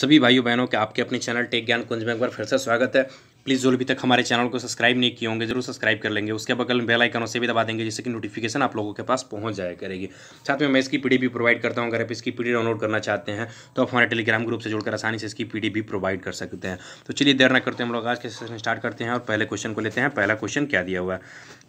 सभी भाइयों बहनों के आपके अपने चैनल टेक ज्ञान कुंज में एक बार फिर से स्वागत है प्लीज़ जो अभी तक हमारे चैनल को सब्सक्राइब नहीं किए होंगे जरूर सब्सक्राइब कर लेंगे उसके बगल में बेल आइकन उसे भी दबा देंगे जिससे कि नोटिफिकेशन आप लोगों के पास पहुंच जाया करेगी साथ में मैं इसकी पीडी भी प्रोवाइड करता हूं अगर आप इसकी पीडी डाउनलोड करना चाहते हैं तो आप हमारे टेलीग्राम ग्रुप से जुड़कर आसानी से इसकी पी भी प्रोवाइड कर सकते हैं तो चलिए देर ना करते हैं हम लोग आज के सेशन स्टार्ट करते हैं और पहले क्वेश्चन को लेते हैं पहला क्वेश्चन क्या दिया हुआ है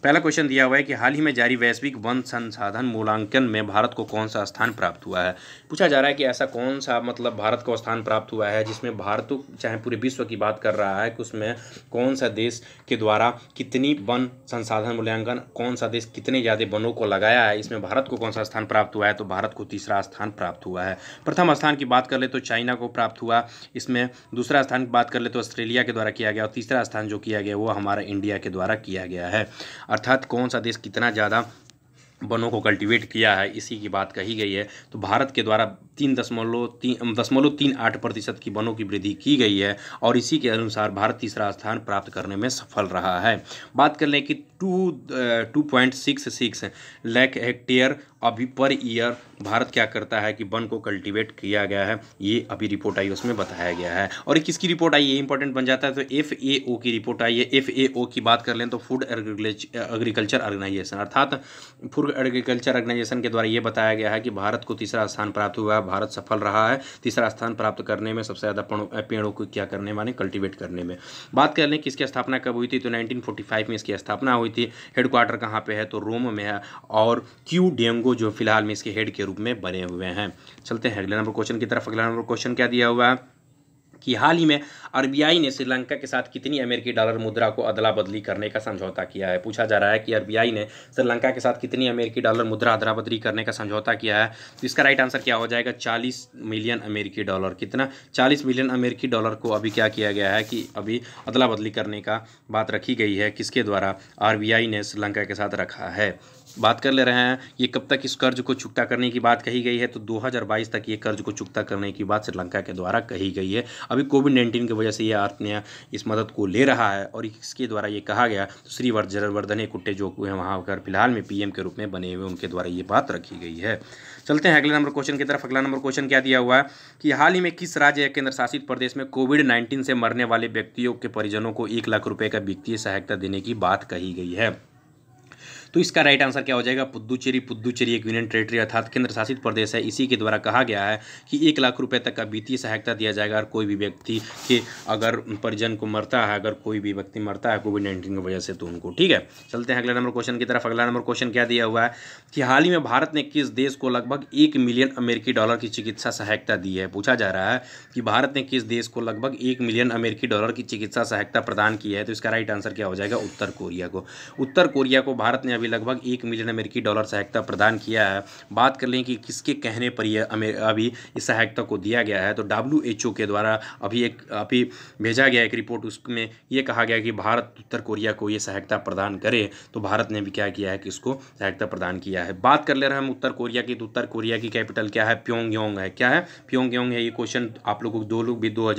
पहला क्वेश्चन दिया हुआ है कि हाल ही में जारी वैश्विक वन संसाधन मूल्यांकन में भारत को कौन सा स्थान प्राप्त हुआ है पूछा जा रहा है कि ऐसा कौन सा मतलब भारत को स्थान प्राप्त हुआ है जिसमें भारत चाहे पूरे विश्व की बात कर रहा है कि उसमें कौन सा देश के द्वारा कितनी वन संसाधन मूल्यांकन कौन सा देश कितने ज़्यादा वनों को लगाया है इसमें भारत को कौन सा स्थान प्राप्त हुआ है तो भारत को तीसरा स्थान प्राप्त हुआ है प्रथम स्थान की बात कर ले तो चाइना को प्राप्त हुआ इसमें दूसरा स्थान की बात कर ले तो ऑस्ट्रेलिया के द्वारा किया गया और तीसरा स्थान जो किया गया वो हमारा इंडिया के द्वारा किया गया है अर्थात कौन सा देश कितना ज़्यादा वनों को कल्टीवेट किया है इसी की बात कही गई है तो भारत के द्वारा तीन दशमलव तीन दशमलव तीन आठ प्रतिशत की वनों की वृद्धि की गई है और इसी के अनुसार भारत तीसरा स्थान प्राप्त करने में सफल रहा है बात कर लें कि two two point six six lakh hectare अभी पर ईयर भारत क्या करता है कि वन को कल्टीवेट किया गया है ये अभी रिपोर्ट आई उसमें बताया गया है और किसकी रिपोर्ट आई ये इंपॉर्टेंट बन जाता है तो एफ ए ओ की रिपोर्ट आई है एफ ए ओ की बात कर लें तो फूड एग्रीकल्चर ऑर्गेनाइजेशन अर्थात फूड एग्रीकल्चर ऑर्गेनाइजेशन के द्वारा ये बताया गया है कि भारत को तीसरा स्थान प्राप्त हुआ भारत सफल रहा है तीसरा स्थान प्राप्त करने में सबसे ज़्यादा पेड़ों को क्या करने माने कल्टिवेट करने में बात कर लें कि इसकी स्थापना कब हुई थी तो 1945 में इसकी स्थापना हुई थी हेडक्वार्टर कहाँ पे है तो रोम में है और क्यू डेंगो जो फिलहाल में इसके हेड के रूप में बने हुए हैं चलते हैं अगले नंबर क्वेश्चन की तरफ अगला नंबर क्वेश्चन क्या दिया हुआ है कि हाल ही में आरबीआई ने श्रीलंका के साथ कितनी अमेरिकी डॉलर मुद्रा को अदला बदली करने का समझौता किया है पूछा जा रहा है कि आरबीआई ने श्रीलंका के साथ कितनी अमेरिकी डॉलर मुद्रा अदला बदली करने का समझौता किया है तो इसका राइट आंसर क्या हो जाएगा चालीस मिलियन अमेरिकी डॉलर कितना चालीस मिलियन अमेरिकी डॉलर को अभी क्या किया गया है कि अभी अदला बदली करने का बात रखी गई है किसके द्वारा आर ने श्रीलंका के साथ रखा है बात कर ले रहे हैं ये कब तक इस कर्ज को चुकता करने की बात कही गई है तो 2022 तक ये कर्ज को चुकता करने की बात श्रीलंका के द्वारा कही गई है अभी कोविड नाइन्टीन की वजह से ये आत्मीय इस मदद को ले रहा है और इसके द्वारा ये कहा गया तो श्री जयवर्धने कुट्टे जो हैं वहाँ पर फिलहाल में पी के रूप में बने हुए उनके द्वारा ये बात रखी गई है चलते हैं अगले नंबर क्वेश्चन की तरफ अगला नंबर क्वेश्चन क्या दिया हुआ है कि हाल ही में किस राज्य या केंद्र शासित प्रदेश में कोविड नाइन्टीन से मरने वाले व्यक्तियों के परिजनों को एक लाख रुपये का वित्तीय सहायता देने की बात कही गई है तो इसका राइट आंसर क्या हो जाएगा पुद्दुचेरी पुद्दुचेरी एक यूनियन टेरेटरी अर्थात केंद्र शासित प्रदेश है इसी के द्वारा कहा गया है कि एक लाख रुपये तक का वित्तीय सहायता दिया जाएगा और कोई भी व्यक्ति के अगर परिजन को मरता है अगर कोई भी व्यक्ति मरता है कोविड नाइन्टीन की वजह से तो उनको ठीक है चलते हैं अगला नंबर क्वेश्चन की तरफ अगला नंबर क्वेश्चन क्या दिया हुआ है कि हाल ही में भारत ने किस देश को लगभग एक मिलियन अमेरिकी डॉलर की चिकित्सा सहायता दी है पूछा जा रहा है कि भारत ने किस देश को लगभग एक मिलियन अमेरिकी डॉलर की चिकित्सा सहायता प्रदान की है तो इसका राइट आंसर क्या हो जाएगा उत्तर कोरिया को उत्तर कोरिया को भारत ने अभी लगभग एक मिलियन अमेरिकी डॉलर सहायता प्रदान किया है बात कर लें कि किसके कहने पर यह अभी इस सहायता को दिया गया है तो डब्ल्यू के द्वारा अभी एक अभी भेजा गया एक रिपोर्ट उसमें यह कहा गया कि भारत उत्तर कोरिया को यह सहायता प्रदान करे तो भारत ने भी क्या किया है कि इसको सहायता प्रदान किया है बात कर ले रहे हम उत्तर कोरिया की तो उत्तर कोरिया की कैपिटल क्या है प्योंग है क्या है प्योंग है ये क्वेश्चन आप लोग दो लोग भी दो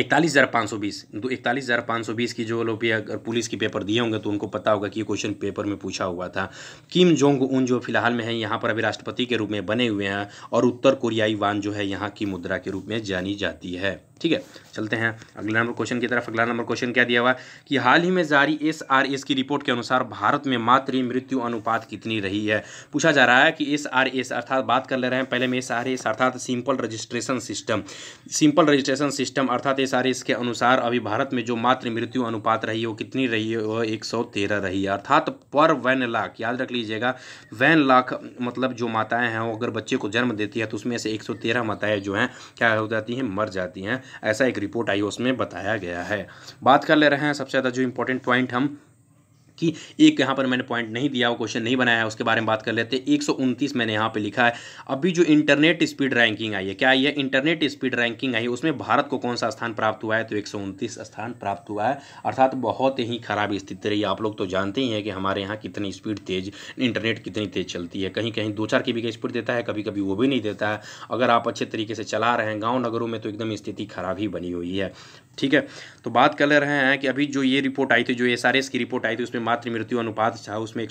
इकतालीस हज़ार पाँच सौ बीस तो इकतालीस हज़ार पाँच सौ बीस की जो लोग भी अगर पुलिस की पेपर दिए होंगे तो उनको पता होगा कि ये क्वेश्चन पेपर में पूछा हुआ था किम जोंग उन जो फिलहाल में हैं यहाँ पर अभी राष्ट्रपति के रूप में बने हुए हैं और उत्तर कोरियाई वान जो है यहाँ की मुद्रा के रूप में जानी जाती है ठीक है चलते हैं अगला नंबर क्वेश्चन की तरफ अगला नंबर क्वेश्चन क्या दिया हुआ कि हाल ही में जारी एस आर एस की रिपोर्ट के अनुसार भारत में मातृ मृत्यु अनुपात कितनी रही है पूछा जा रहा है कि एस आर एस अर्थात बात कर ले रहे हैं पहले में एस आर एस अर्थात simple registration system simple registration system अर्थात एस आर एस के अनुसार अभी भारत में जो मातृ मृत्यु अनुपात रही है वो कितनी रही है वह एक सौ तेरह रही है अर्थात पर वैन लाख याद रख लीजिएगा वैन लाख मतलब जो माताएँ हैं वो अगर बच्चे को जन्म देती है तो उसमें से एक सौ तेरह माताएँ जो हैं क्या हो जाती हैं मर जाती हैं ऐसा एक रिपोर्ट आई उसमें बताया गया है बात कर ले रहे हैं सबसे ज़्यादा जो इंपॉर्टेंट पॉइंट हम कि एक यहाँ पर मैंने पॉइंट नहीं दिया वो क्वेश्चन नहीं बनाया है उसके बारे में बात कर लेते हैं एक मैंने यहाँ पर लिखा है अभी जो इंटरनेट स्पीड रैंकिंग आई है क्या आई है इंटरनेट स्पीड रैंकिंग आई है उसमें भारत को कौन सा स्थान प्राप्त हुआ है तो एक स्थान प्राप्त हुआ है अर्थात बहुत ही खराब स्थिति रही आप लोग तो जानते ही हैं कि हमारे यहाँ कितनी स्पीड तेज़ इंटरनेट कितनी तेज़ चलती है कहीं कहीं दो चार के बी का स्पीड देता है कभी कभी वो भी नहीं देता है अगर आप अच्छे तरीके से चला रहे हैं गाँव नगरों में तो एकदम स्थिति खराब ही बनी हुई है ठीक है तो बात कर रहे हैं कि अभी जो ये रिपोर्ट आई थी जो एस की रिपोर्ट आई थी उसमें मातृ मृत्यु अनुपात था उसमें एक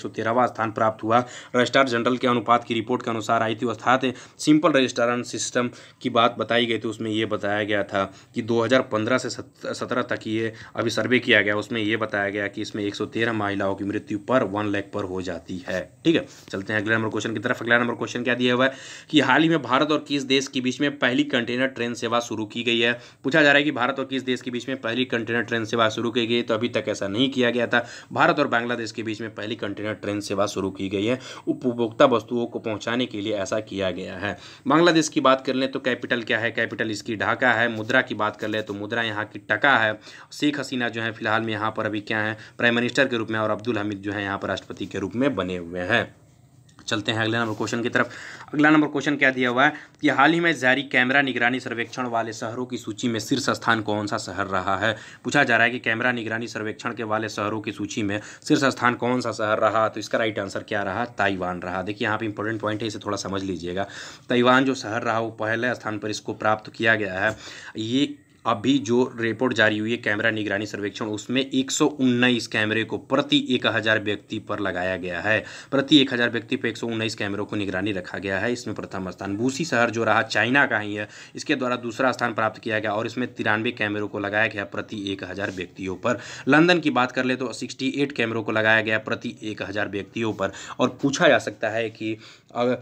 स्थान प्राप्त हुआ रजिस्ट्रार जनरल के अनुपात की रिपोर्ट के अनुसार आई थी अर्थात सिंपल रजिस्ट्रार सिस्टम की बात बताई गई थी उसमें यह बताया गया था कि 2015 से 17 तक ये अभी सर्वे किया गया उसमें यह बताया गया कि इसमें 113 महिलाओं की मृत्यु पर वन लैख पर हो जाती है ठीक है चलते हैं अगले नंबर क्वेश्चन की तरफ अगला नंबर क्वेश्चन क्या दिया हुआ है कि हाल ही में भारत और किस देश के बीच में पहली कंटेनर ट्रेन सेवा शुरू की गई है पूछा जा रहा है कि भारत और किस देश के बीच में पहली कंटेनर ट्रेन सेवा शुरू की गई तो अभी तक ऐसा नहीं किया गया था भारत और और बांग्लादेश के बीच में पहली कंटेनर ट्रेन सेवा शुरू की गई है उपभोक्ता वस्तुओं को पहुंचाने के लिए ऐसा किया गया है बांग्लादेश की बात कर लें तो कैपिटल क्या है कैपिटल इसकी ढाका है मुद्रा की बात कर लें तो मुद्रा यहाँ की टका है शेख हसीना जो है फिलहाल में यहाँ पर अभी क्या है प्राइम मिनिस्टर के रूप में और अब्दुल हमीद जो है यहाँ पर राष्ट्रपति के रूप में बने हुए हैं चलते हैं अगले नंबर क्वेश्चन की तरफ अगला नंबर क्वेश्चन क्या दिया हुआ है कि हाल ही में जारी कैमरा निगरानी सर्वेक्षण वाले शहरों की सूची में शीर्ष स्थान कौन सा शहर रहा है पूछा जा रहा है कि कैमरा निगरानी सर्वेक्षण के वाले शहरों की सूची में शीर्ष स्थान कौन सा शहर रहा तो इसका राइट आंसर क्या रहा ताइवान रहा देखिए यहाँ पर इंपॉर्टेंट पॉइंट है इसे थोड़ा समझ लीजिएगा ताइवान जो शहर रहा वो पहले स्थान पर इसको प्राप्त किया गया है ये अभी जो रिपोर्ट जारी हुई है कैमरा निगरानी सर्वेक्षण उसमें एक कैमरे को प्रति एक हज़ार व्यक्ति पर लगाया गया है प्रति एक हज़ार व्यक्ति पर एक कैमरों को निगरानी रखा गया है इसमें प्रथम स्थान बूसी शहर जो रहा चाइना का ही है इसके द्वारा दूसरा स्थान प्राप्त किया गया और इसमें तिरानवे कैमरों को लगाया गया प्रति एक हज़ार व्यक्तियों पर लंदन की बात कर ले तो 68 कैमरों को लगाया गया प्रति एक हज़ार व्यक्तियों पर और पूछा जा सकता है कि अगर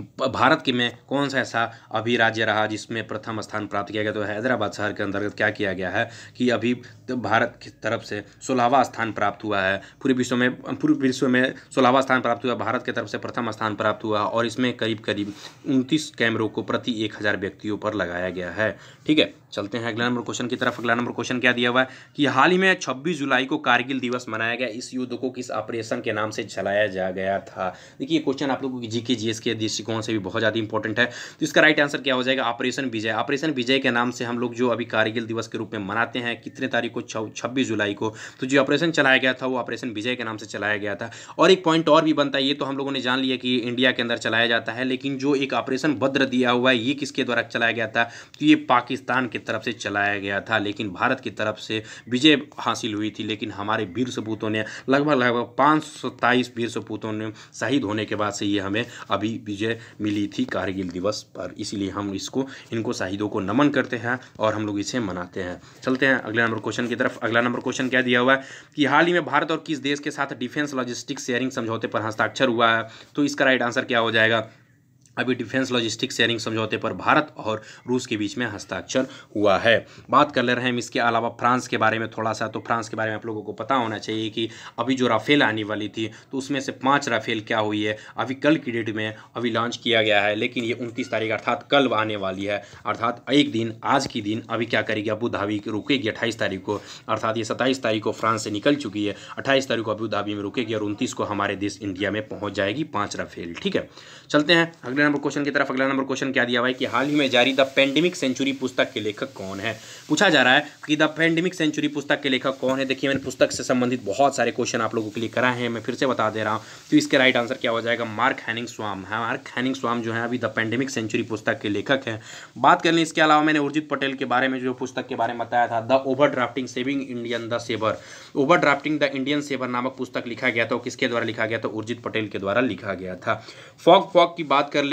भारत के में कौन सा ऐसा अभी राज्य रहा जिसमें प्रथम स्थान प्राप्त किया गया तो हैदराबाद शहर के अंतर्गत क्या किया गया है कि अभी तो भारत की तरफ से सोलहवा स्थान प्राप्त हुआ है पूरे विश्व में पूरे विश्व में सोलहवा स्थान प्राप्त हुआ भारत की तरफ से प्रथम स्थान प्राप्त हुआ और इसमें करीब करीब उनतीस कैमरों को प्रति एक हज़ार व्यक्तियों पर लगाया गया है ठीक है चलते हैं अगला नंबर क्वेश्चन की तरफ अगला नंबर क्वेश्चन क्या दिया हुआ है कि हाल ही में छब्बीस जुलाई को कारगिल दिवस मनाया गया इस युद्ध को किस ऑपरेशन के नाम से चलाया जा गया था देखिए क्वेश्चन आप लोगों की जी के जी दृष्टिकोण से भी बहुत ज़्यादा इंपॉर्टेंट है तो इसका राइट आंसर क्या हो जाएगा ऑपरेशन विजय ऑपरेशन विजय के नाम से हम लोग जो अभी कारगिल दिवस के रूप में मनाते हैं कितने तारीख को छब्बीस जुलाई को तो जो ऑपरेशन चलाया गया था वो ऑपरेशन विजय के नाम से चलाया गया था और एक पॉइंट और भी बनता है ये तो हम लोगों ने जान लिया कि इंडिया के अंदर चलाया जाता है लेकिन जो एक ऑपरेशन भद्र दिया हुआ है ये किसके द्वारा चलाया गया था तो ये पाकिस्तान की तरफ से चलाया गया था लेकिन भारत की तरफ से विजय हासिल हुई थी लेकिन हमारे वीर सपूतों ने लगभग लगभग पाँच वीर सपूतों ने शहीद होने के बाद से ये हमें अभी विजय मिली थी कारगिल दिवस पर इसीलिए हम इसको इनको शहीदों को नमन करते हैं और हम लोग इसे मनाते हैं चलते हैं अगले नंबर क्वेश्चन की तरफ अगला नंबर क्वेश्चन क्या दिया हुआ है कि हाल ही में भारत और किस देश के साथ डिफेंस लॉजिस्टिक शेयरिंग समझौते पर हस्ताक्षर हुआ है तो इसका राइट आंसर क्या हो जाएगा अभी डिफेंस लॉजिस्टिक शेयरिंग समझौते पर भारत और रूस के बीच में हस्ताक्षर हुआ है बात कर ले रहे हैं इसके अलावा फ्रांस के बारे में थोड़ा सा तो फ्रांस के बारे में आप लोगों को पता होना चाहिए कि अभी जो राफेल आने वाली थी तो उसमें से पाँच राफेल क्या हुई है अभी कल की डेट में अभी लॉन्च किया गया है लेकिन ये उनतीस तारीख अर्थात कल आने वाली है अर्थात एक दिन आज की दिन अभी क्या करेगी अबू धाबी रुकेगी अट्ठाईस तारीख को अर्थात ये सत्ताईस तारीख को फ्रांस से निकल चुकी है अट्ठाईस तारीख को अबू धाबी में रुकेगी और उनतीस को हमारे देश इंडिया में पहुँच जाएगी पाँच राफेल ठीक है चलते हैं अगले अगले नंबर क्वेश्चन की तरफ अगला नंबर क्वेश्चन क्या दिया हुआ है कि हाल ही में जारी द पेंडेमिक सेंचुरी पुस्तक के लेखक कौन है पूछा जा रहा है कि द पेंडेमिक सेंचुरी पुस्तक के लेखक कौन है देखिए मैंने पुस्तक से संबंधित बहुत सारे क्वेश्चन आप लोगों के लिए कराए हैं मैं फिर से बता दे रहा हूँ तो इसके राइट आंसर क्या हो जाएगा मार्क हैनिंग स्वाम है मार्क हैनिंग स्वाम जो है अभी द पेंडेमिक सेंचुरी पुस्तक के लेखक है बात कर लें इसके अलावा मैंने उर्जित पटेल के बारे में जो पुस्तक के बारे में बताया था the over drafting saving Indian the saver over drafting the Indian saver नामक पुस्तक लिखा गया था किसके द्वारा लिखा गया था उर्जित पटेल के द्वारा लिखा गया था फॉक फॉक की बात कर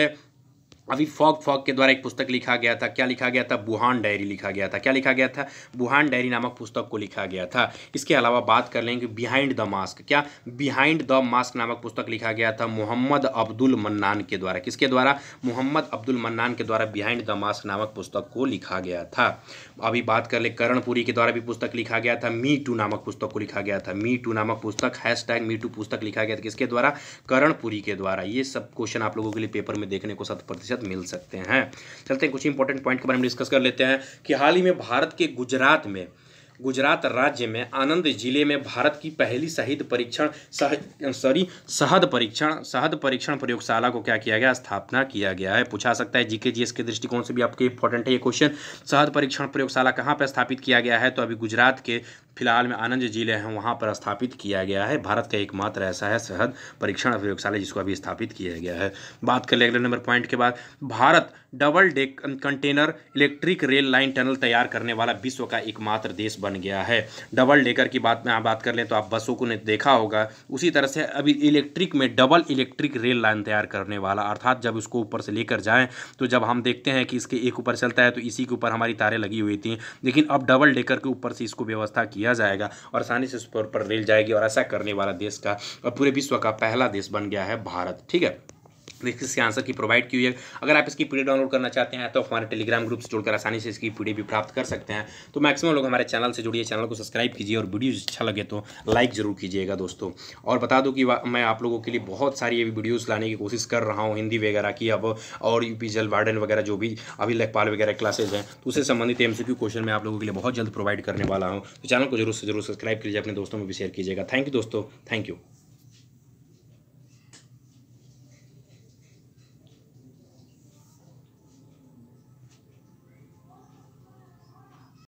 अभी फॉग फॉग के द्वारा एक पुस्तक लिखा गया था क्या लिखा गया था बुहान डायरी लिखा गया था क्या लिखा गया था बुहान डायरी नामक पुस्तक को लिखा गया था इसके अलावा बात कर लेंगे बिहाइंड द मास्क क्या बिहाइंड द मास्क नामक पुस्तक लिखा गया था मोहम्मद अब्दुल मन्नान के द्वारा किसके द्वारा मोहम्मद अब्दुल मन्नान के द्वारा बिहाइंड द मास्क नामक पुस्तक को लिखा गया था अभी बात कर ले करणपुरी के द्वारा भी पुस्तक लिखा गया था मी टू नामक पुस्तक को लिखा गया था मी टू नामक पुस्तक हैश टैग मी टू पुस्तक लिखा गया था किसके द्वारा करणपुरी के द्वारा ये सब क्वेश्चन आप लोगों के लिए पेपर में देखने को शत प्रतिशत मदद मिल सकते हैं चलते हैं कुछ इंपॉर्टेंट पॉइंट के बारे में डिस्कस कर लेते हैं कि हाल ही में भारत के गुजरात में गुजरात राज्य में आनंद जिले में भारत की पहली शहीद परीक्षण सह सॉरी शहद परीक्षण शहद परीक्षण प्रयोगशाला को क्या किया गया स्थापना किया गया है पूछा सकता है जीके जीएस के दृष्टिकोण से भी आपके इंपॉर्टेंट है ये क्वेश्चन शहद परीक्षण प्रयोगशाला कहाँ पर स्थापित किया गया है तो अभी गुजरात के फिलहाल में आनंद जिले हैं वहाँ पर स्थापित किया गया है भारत का एकमात्र ऐसा है सरहद परीक्षण प्रयोगशाला जिसको अभी स्थापित किया गया है बात कर ले अगले नंबर पॉइंट के बाद Bharat double deck uh, container electric rail line tunnel तैयार करने वाला विश्व का एकमात्र देश बन गया है डबल डेकर की बात में आप बात कर लें तो आप बसों को ने देखा होगा उसी तरह से अभी इलेक्ट्रिक में डबल इलेक्ट्रिक रेल लाइन तैयार करने वाला अर्थात जब उसको ऊपर से लेकर जाएं तो जब हम देखते हैं कि इसके एक ऊपर चलता है तो इसी के ऊपर हमारी तारें लगी हुई थी लेकिन अब डबल डेकर के ऊपर से इसको व्यवस्था किया किया जाएगा और आसानी से उस पर रेल जाएगी और ऐसा करने वाला देश का और पूरे विश्व का पहला देश बन गया है भारत ठीक है प्लीज इसके आंसर की प्रोवाइड की हुई है अगर आप इसकी पी डाउनलोड करना चाहते हैं तो हमारे टेलीग्राम ग्रुप से जुड़कर आसानी से इसकी पी भी प्राप्त कर सकते हैं तो मैक्सिमम लोग हमारे चैनल से जुड़िए चैनल को सब्सक्राइब कीजिए और वीडियो अच्छा लगे तो लाइक जरूर कीजिएगा दोस्तों और बता दूँ कि मैं आप लोगों के लिए बहुत सारी अभी वीडियोज़ लाने की कोशिश कर रहा हूँ हिंदी वगैरह की अब और यू पी जल वार्डन वगैरह जो भी अभी लेखपाल वगैरह क्लासेज हैं तो उससे संबंधित एम क्वेश्चन मैं आप लोगों के लिए बहुत जल्द प्रोवाइड करने वाला हूँ तो चैनल को जरूर से जरूर सब्सक्राइब कीजिए अपने दोस्तों में भी शेयर कीजिएगा थैंक यू दोस्तों थैंक यू